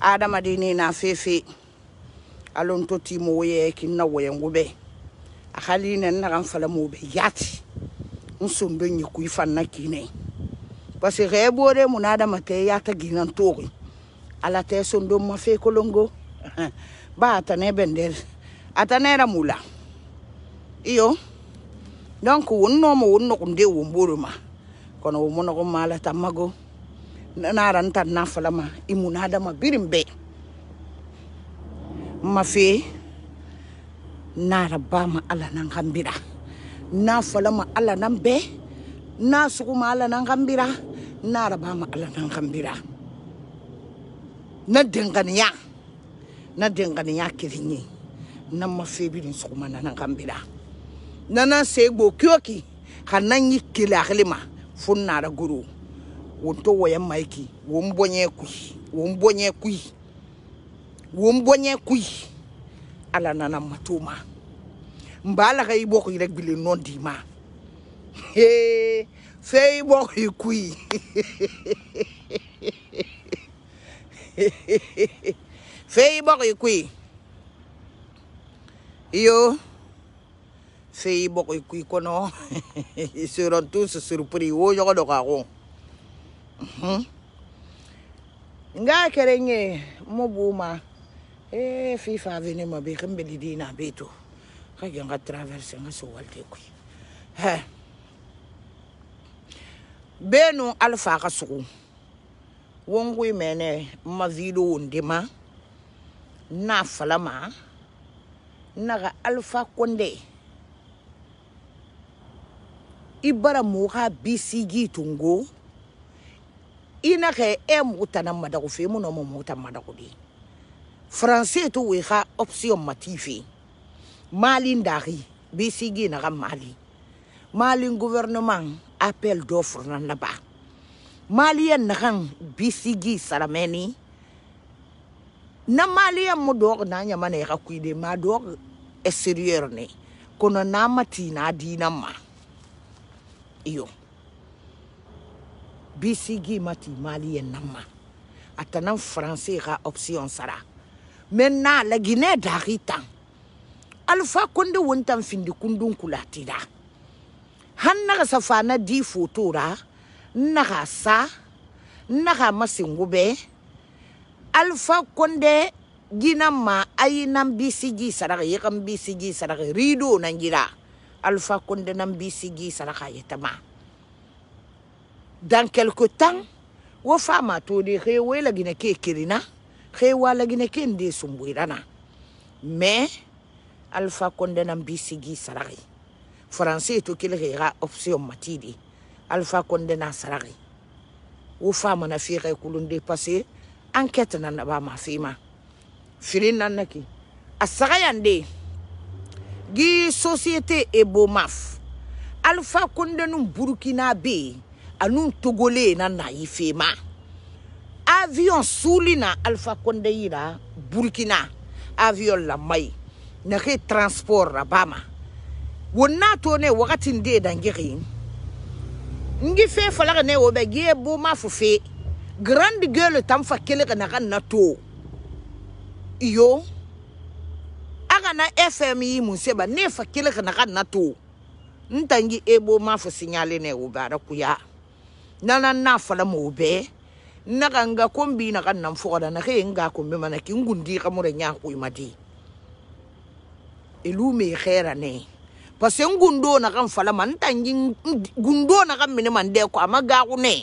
adamaden ne na fefe alon to ti mo ye kin na wo yango be a hali ne na kan fala mo be yati nsun be nyi ku ifan na kine parce que he bore mun adama te ya ta ginan tori ala te son do ma fe kolongo ba ta ne bender ata ne mula iyo donc wonno mo wonno ko nde wo mboro ma kono wo mono ko mala tamago nara nta na ma nafalama imunadama birin be mafe nara ma ala nan kambira ma ala nan be na suguma ala nan kambira nara ma ala nan kambira na denganiya na denganiya kirinye na mafe birin suguma na nan kambira na nan sai gbokiyoki ka nan yi kila halima fun nara guru wotowoya maiki wombonye kui wombonye kui wombonye kui ala nana matoma mbalaga iboko ila gbile nondima hey, fe iboko ikui fe iboko ikui iyo fe iboko ikui kono ils seront tous surpris wo yogodoka ko nga kere nye mubuma e fifa aveni mabe kembe didina beto kage nga traverse nga so walte kuy he benu alfa ka sugu wongui mene ma video ndima na falama naga alfa konde i bara moga bisigi tungo ina ke e na madagu fe e mu no mo muta madagu di france to we ha option matifi mali ndari bi sigi e na ga mali mali gouvernement appel d'offre na na ba mali en na han bi sigi e sarameni na mali en mu dog na nya mane ga kuide ma dog extérieur ne kono na mati na ma iyo bisigi mati maliyen namma atanan français ga option sara menna la guinée dari tan alpha konde wontan findi kundun kulatida han naga safana di fotora naga sa naga masingube alpha konde ginan ma ayi nan bisigi saraka yekan bisigi saraka rido nan jira alpha konde nan bisigi saraka yetama dans quelque temps wo fama de he la gina ke kirina he wala gina ke nde sumbuirana mais alpha konde nan bisigi salari. français to kilgera option matidi alpha konde na sarari wo fama na fere kulunde passé enquête nan na ba ma fima firin nan naki a gi société ebomaf alpha konde nun burkina bee anun togolen na naifema avion suli na alpha konde yira burkina avion la mai na ke transport ra bama wonna to ne wakati nde dangiri ngi fe falaga ne obe gie bo ma fufe grande gueule tam fa kele kana kan na to iyo aga na fm yi munseba ne fa kele kana kan na to ntangi ebo ma fu sinyale ne obara kuya Nana na fala mo be na kanga kombi na kan nan foda na ke nga kombi mana ki ngundi ka mo nya ko imadi elu me khaira ne parce que ngundo na kan fala man tangi gundo na kan mini man de ko amaga ko ne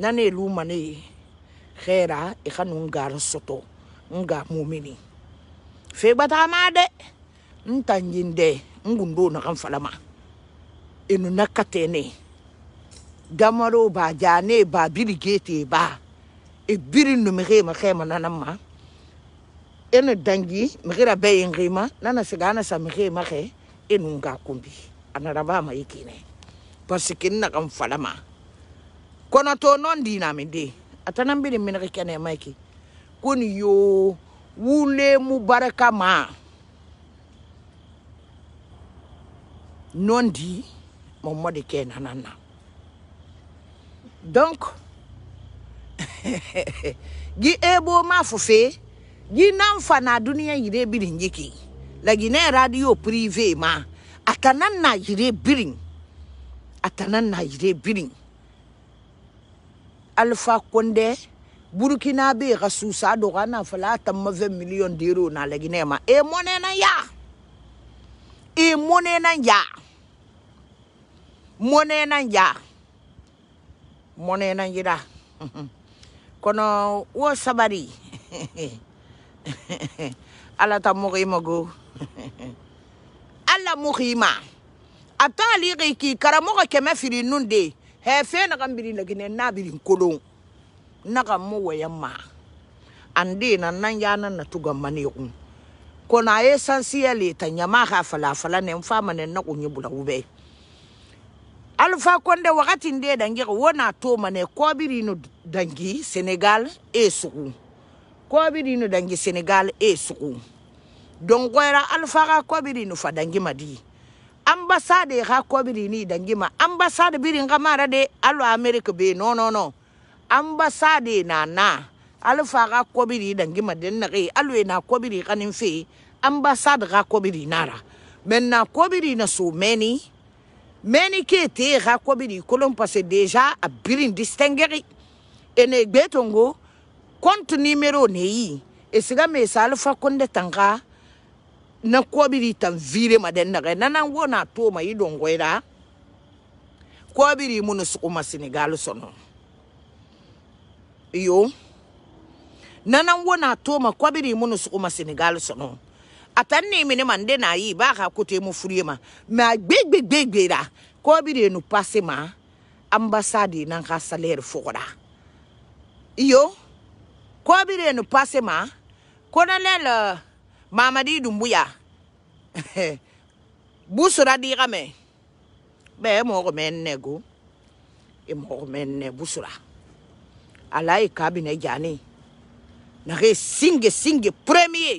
nane elu mane khaira e kanu ngar soto nga mumini fe bata ma de ntangi nde, ngundo na kan fala ma enu nakatene ne gamaro ba jane ba biri gete ba e biri numere ma kai manana ma ene dangi mgira be ingrima e nana sigana sa mire ma kai enu nga kumbi anaraba ma yikine e parce que nna kam falama kono to non dina mi de atana mbiri min e ke kene maiki kuni yo wule mu baraka ma non di mo modi ke nanana donc gi ebo mafu fe gi namfa na duniya yire birin yake lagi na radio prive ma atanan na yire birin atanan na yire birin alfa konde burkina be ga susa do ga na fala tamma 20 million d'euro na lagi na ma e mone na ya e mone na ya mone na ya monena yira kono wo sabari ala ta mukhima go ala mukhima atali ki karamoko keme firi nunde he fe na kambiri na gine na biri kolon na kammo wayamma ande na nan yana na tuga mani ko na yesan siya le ta nyama ha fala fala ne mfa mane na kunye bula ube alpha konde wakati nde dangi n'a to mane kobirino dangi senegal e sugu kobirino dangi senegal e sugu don goyra alpha ga kobirino fa dangi madi ambassade ka ga kobirini dangi ma ambassade birin ga mara de alo america be no no no ambassade na na alpha ga kobiri dangi ma den na ge alo e na kobiri kanin fe ambassade ka kobiri nara men na kobiri na so many meni kete e e ga kobini kolon parce déjà a birin distingueri ene gbetongo compte numéro neyi esiga mesal fa konde tanga na kobiri tan vire maden na nana wona to ma idongoira kobiri mun sukuma senegal sono iyo nana wona to ma kobiri mun sukuma senegal sono atanni mine mande na yi ba ka kote mu furie ma ma gbegbe gbegbe ra ko bi de no passe ma ambassade nan ka salaire fora iyo ko bi de no passe ma colonel euh, mamadi dumbuya busura di game be e mo ko menne go e mo ko menne busura alai e kabine jani na re singe singe premier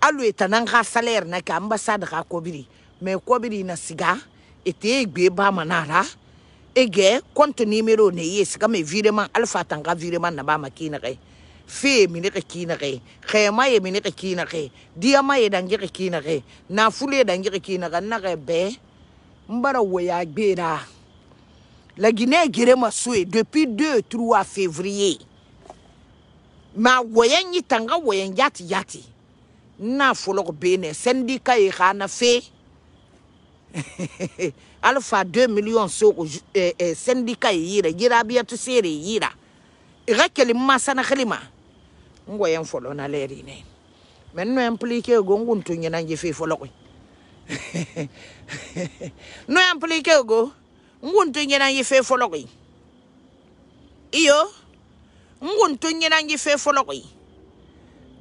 alweta nan ga salaire na ke ambassade ga kobiri me kobiri na siga ete egbe ba manara ege compte numéro ne ye siga me virement alpha tanga virement na ba makina kai fe mini ka kina kai khema ye mini ka kina kai diama ye dangi ka kina kai na fule e dangi ka kina kan na kai be mbara waya gbera la guinée e gere masue depuis 2 3 février ma woyen yi tanga woyen yati yati na volg bene syndicat e gana fe alpha 2 million soko eh, eh, syndicat e yira yira abiyatu sere e yira e ga kelima sana kelima ngo yen folo na leri ne men no implique go nguntu nyina nje fe folo ko no implique go nguntu nyina nje fe folo ko iyo nguntu nyina nje fe folo ko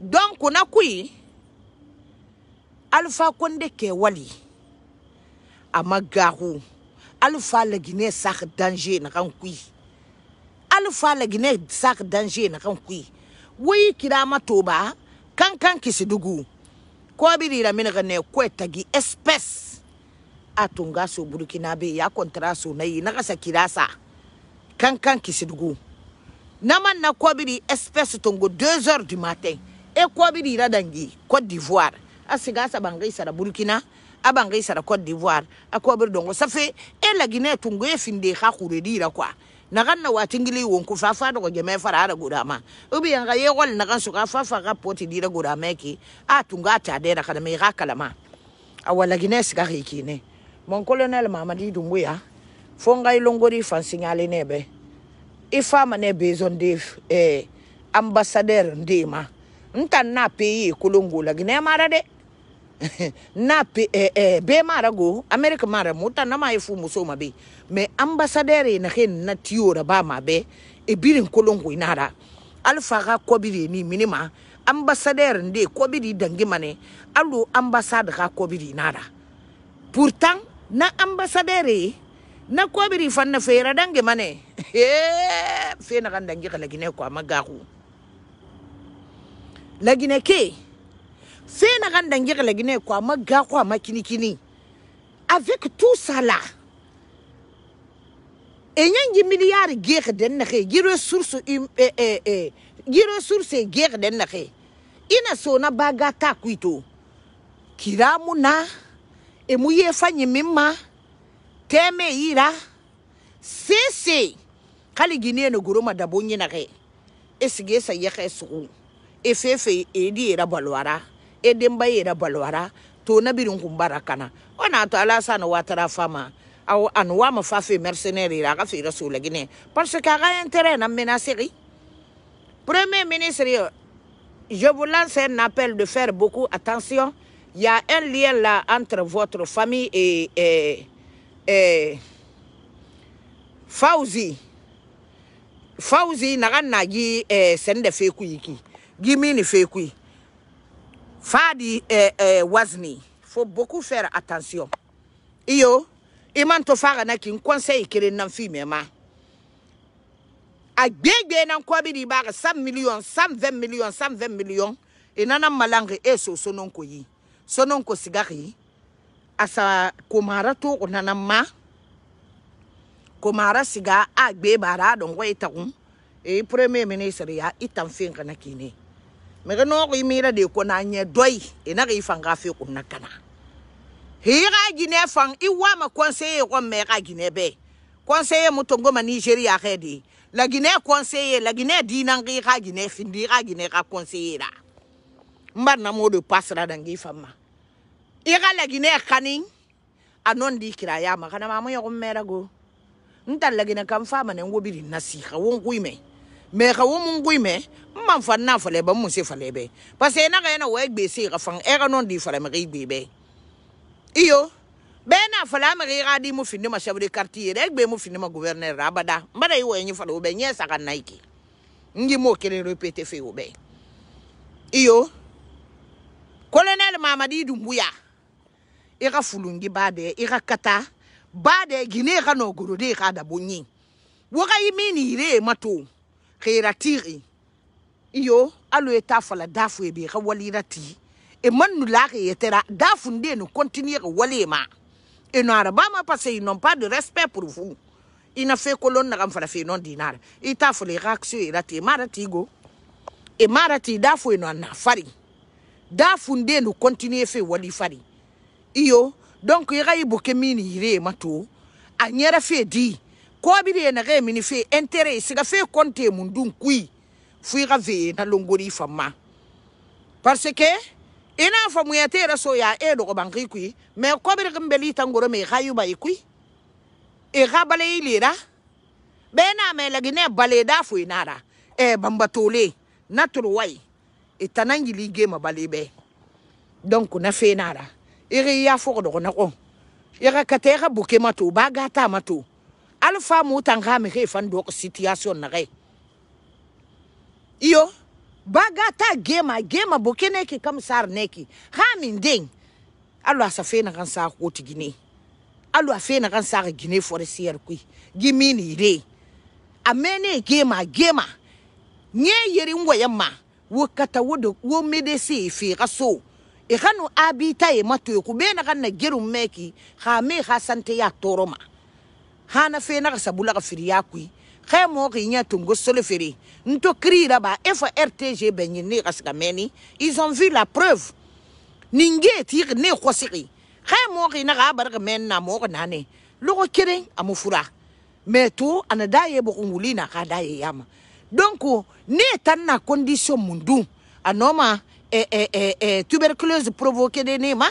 donc na kui alfa konde kɛwali a ma gago alfa laginɛ sak dange na kan kui alfa laginɛ sak dange na kan kui woyi kirama toba kan kan kisidugu kɔbirira mine ka nɛ kɔɛ tagi espɛs a tun ga so burukina be ya kɔntara so na yi na ka sa kira sa kan kan kisidugu nama na kɔbiri espɛs tongo 2 heures du matin e kɔbirira dangi cote d'ivoire asigasa banga isara burkina abanga isara cote d'ivoire akwabir dongo safe e lagine tungo e finde ha kuredira kwa nagan na watingili wonku fa fa dogo jeme fara ara gudama ubi yanga ye wal nagan suka fa fa ga poti dira gudama ki a tunga ta de na kada me ga kalama awala gine siga hiki ne mon colonel mamadi dumbuya ah, fonga ilongori e fansinyale nebe ifama ne e bezon de eh ambassadeur ndema ntan na peye kolongo lagine mara de na pe, eh, eh, be mara go america mara mota na ma yefu muso ma be me ambassadeur na hen na tiora ba ma be e birin kolongo inara alfa ga kobiri ni minima ambassadeur nde kobiri dangi mane alu ambassade ga kobiri inara pourtant na ambassadeur na kobiri fanna fera dangi mane eh fe na kan dangi kala gine ko amaga ku lagine ke sena ga ndangege la gine kwa magago a makinikini avec tout ça là enyangi milliard gege den na ge gi ressource um, eh, eh, eh. gi ressource gege den na ge ina sona baga ta kuito kiramu na emu ye fanyi mimma teme ira sese kali gine no guroma dabonyi na ge esige sa yeke sugu efefe edi era balwara et yɛrɛ à tona birin kun bara kana ona to ala sana watara fama aw anwa ma mercenaire ra ka rasul gine parce que aga intérêt na menacerie premier ministre je vous lance un appel de faire beaucoup attention il y a un lien là entre votre famille et, et, et Fauzi Fauzi naga nagi eh, sende fekuyiki gimi ni fekuyiki Fadi eh, eh, Wazni, faut beaucoup faire attention. Iyo, iman to fara na kin conseil kire nan fi me ma. Agbegbe nan ko bi di ba 100 million, 120 millions, 120 million. Inana e, e so sonon ko yi. Sonon ko sigari. Asa komara to onana ma. Komara siga agbe bara don ko itagun. E premier ministre ya itan fin kana mege no go imira de ko na nye doi ena ge ifang ga fe ko na kana he gine fang iwa ma conseiller ko me ga gine be conseiller mutongo ma Nigeria ge di la gine conseiller la gine dinan ge ga gine findi ga gine ga conseiller da mbar na modo pasra da ngi famma ira la gine kanin anon di kira ya ma kana ma mo yo mera go ntal la gine kam fama ne ngobiri nasiha won kuime me ga wo mungui me man fa na fa le ba mun se fa le be parce que na ga na wa gbe se ga fang era non di fa le me ga gbe be iyo be na fa la me ga di mu fini ma chef de quartier re gbe mu fini ma gouverneur abada mbada iwo enyi fa le be nye sa ga naiki ngi mo kele repete fe wo be iyo colonel mamadi dumbuya i ga fulungi ba de i ga kata ba de gine ga no gorode ga da bonyi wo ga yimi ni ire mato xeera iyo alu ye fala daafu ye bi xa e man nu laaxe ye continuer ma e no Arabama ma parce ils n'ont pas de respect pour vous Ina fait fe kolon naxam fala fe non dinar. i le raksu irati maratigo. e marati e e e go no na fari dafu nu continuer fe wali fari iyo donc i xa i a fe di kobiri yena ge mini fe intere siga fe konte mun dun kui fui ga ve na longori fama parce que ina fa mu yate raso ya e do ban kai kui me kobiri gam beli tangoro me hayu bai kui e ga bale ilira be na me lagine bale da fu inara e bambatole naturu wai itanangi e lige ma bale be donc na fe nara iri e ya fo do na ko ira e kate ga buke mato ba gata mato alfa mutanga me he fan doko situation na gai iyo baga ta gema gema boke ne ki kam sar ne ki hamin den alu asafe na kan sa ko tigine alu afe na kan sa gine forestier kui gimini re amene e e gema gema nye yeri ngwa ma wo kata wo do wo medesi fi kaso e kanu abita e, e matu ku be na kan na gerum meki ha me ha sante ya toroma hana fe na ga sabula ga firi ya kui ge mo ge nya tongo sole firi nto krira ba efa rtg benye ne ga sika meni ils ont vu la preuve ninge ti ne go sigi ge mo ge na ga bar ge men na mo ge nane logo kere amufura me to ana da ye bo ngulina ga da ye yama donc ne tan na condition mundu anoma eh, eh, eh, eh, tuberculose provoquée de nema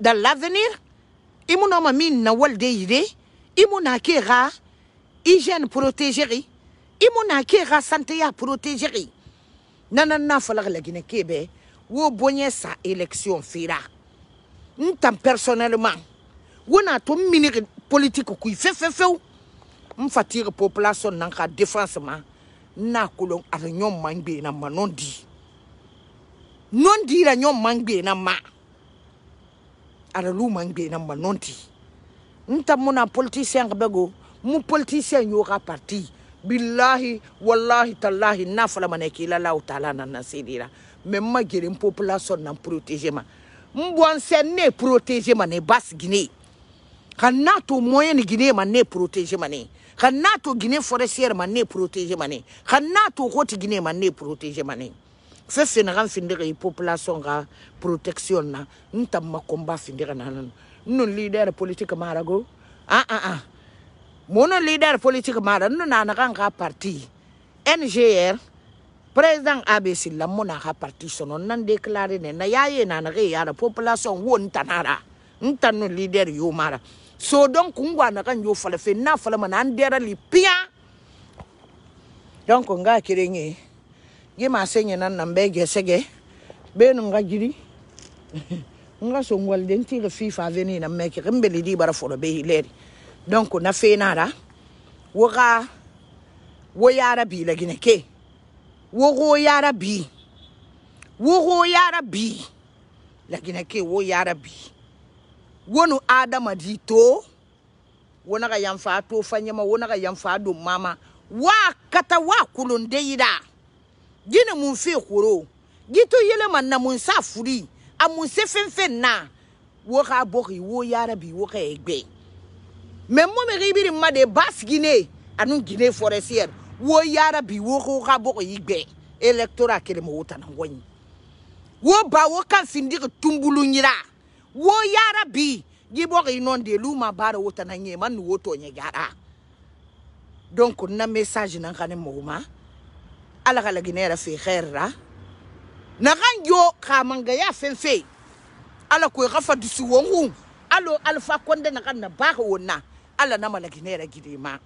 dans l'avenir imunoma min na walde yide imuna kera na hygiène protégée imuna kera na santé ya protégée nana na falaga lagine ke be wo bonye sa élection fira ntam personnellement wona to mini politique ku fe fe fe population nanka ka défense ma na kolon ara nyom mangbe na manondi. non di non di la mangbe na ma ala lu mangbe na ma di nta muna politicien ga go mu politicien yo ga parti billahi wallahi tallahi n'a fala mana ki la law taala na nasirira mais ma gere population na protéger ma mbon sen ne protéger ma ne bas guinée kana to moyen guinée ma ne protéger ma ne kana to guinée forestière ma ne protéger ma ne kana to haute guinée ma ne protéger ma ne fɛn fɛn na ka findira i population ka protection na n ta ma combat findira na na nun leader politique mara go ah ah ah mono leader politique mara nun na kan ka parti NGR président ABC la mona ka parti sono nan déclaré ne na yaye na na ya la population won tanara ntanu leader yo mara so donc ngwa na kan yo fala fe na fala mana ndera li pia donc nga kirenye ye ma senye nan na mbege sege benu nga jiri nga so ngolde ntiri fifa aveni na meke rembe lidi bara foro be hileri donc na fenara woga wo yara bi la gine ke wogo yara bi wogo yara bi la gine ke wo yara bi wonu adama di to wona ga yamfa to fanyama wona ga yamfa do mama wa kata wa kulunde yida gine mun fi kuro gitu yele man na mun sa furi amuse fenfen na wo ka bɔ k'i wo yaara bi wo ka ɛgbɛ mɛ mɔmi k'i biri ma de bas gine ani gine forestière wo yaara bi wo ko ka bɔ k'i gbɛ electoral kelen ma wo tana wɔnyi wo ba wo kan sindigi tunbulu nyira wo yaara bi yi bɔ k'i nɔ de lu ma baara wo tana ɲɛ ma ni wo tɔ ɲɛ gyara donc na message na ka ne mɔgɔ ma ala ka laginɛ yɛrɛ fɛ xɛri la. nagan yo kamangaya fenfe ala ko gafa dusu wongu alo alfa konde nagan na ba na ala na malaginera gidema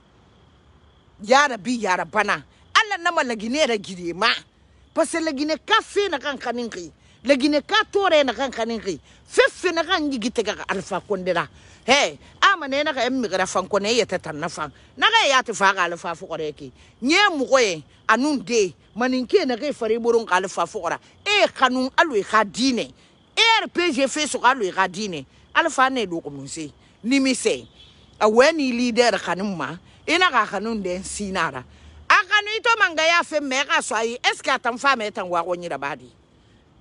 ya rabbi ya rabana ala na malaginera gidema parce lagine kafe nagan kaninki legine ka tore na kan kanin kai feffe na kan yigi te ga alfa kondela he ama ne na ka emmi gara fan ko ne yete tan na fan na ga ya ta fa ga alfa fu kore ki nye mu ko ye anun de manin ke na kai fare burun ka alfa fu kora e kanun alu e e ka dine erpg fe so alu e ka dine alfa ne do ko mun se ni mi se a weni leader kanin ma ina ka kanun den sinara a ito manga ya fe me ka so ayi eske atan me tan wa ko nyira badi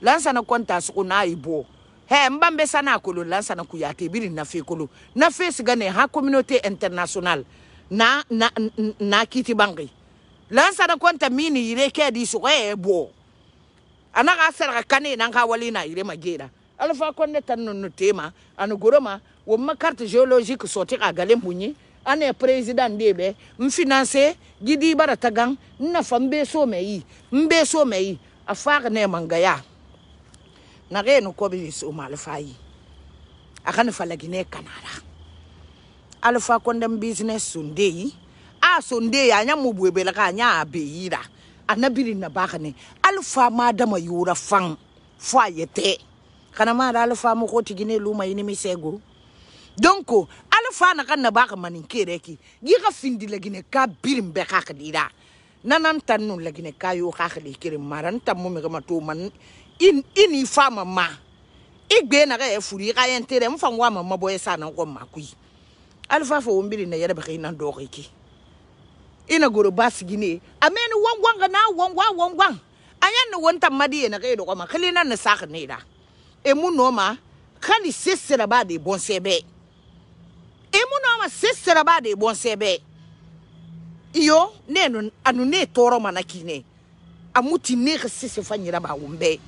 lansana konta suku na ibo he mbambe sana akolo lansana kuyate biri na fe kolo na fe sigane ha communauté internationale na na na kiti bangi lansana konta mini yire ke di suku e bo ana ga saraka kane nan ka wali na yire magera alfa konne tan no tema anu goroma wo makarte géologique sorti ka galen bunyi ane president de bɛ n finance gidi bara tagan n nafa n be so mɛ yi n be so mɛ yi a faag ne mangaya nageno kobe soma alfa yi akane falagine kanara alfa kondem business sunde yi a sunde ya nya mubwebe la kanya abeyira anabiri na bakane alfa madama yura fang fwa yete kana mara alfa mu ko tigine luma yini misego donc alfa na kan na baka manin kereki gi ka findi lagine ka birim be ka kadira nanan tan nun lagine ka yo ka kali kirim maran tam mu me ma to man i n'i fa ma ma i gbe na ka yɛ e furu i ka yɛn tɛ dɛ n fa ko a ma ma bɔ yɛ e sa na ko ma koyi hali fa fɔ o n biri na yɛrɛ bɛ ka i na dɔgɔ ke i na goro ba sigi ne ye a mɛ ni wɔn gɔn ka na wɔn gɔn wɔn gɔn a yɛ ni wɔn ta ma di yɛ e na ka yɛ dɔgɔ ma kelen na na sa ka ne da e mu nɔ ma hali se siraba de bɔn sɛbɛ e mu nɔ ma se siraba de bɔn sɛbɛ iyo ne anu ne tɔɔrɔ mana k'i ne a muti ne ka se se fa ɲɛna ba wɔn bɛɛ.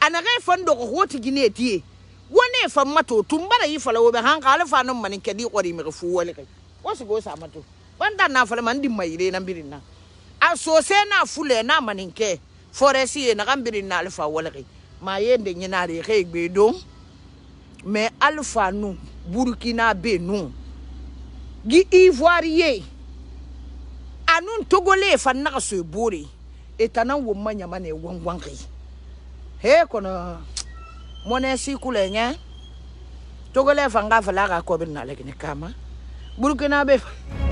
anage fan dogo hoti gine tie wone fan mato tumbara yi fala wo be han kala fa non manin kedi qori mi fu wale kai wasu go sa mato wanda na fala man di mayire na birin na a so se na fule na manin ke foresi e na kan birin na alfa wale kai ma yende nyina re kai gbe don me alfa nu burkina be nu gi ivoirien anun togole e fan na so bore etana wo manyama ne wangwangai he kono mone sikule nya togole vanga vala ga kobin na legini kama burkina be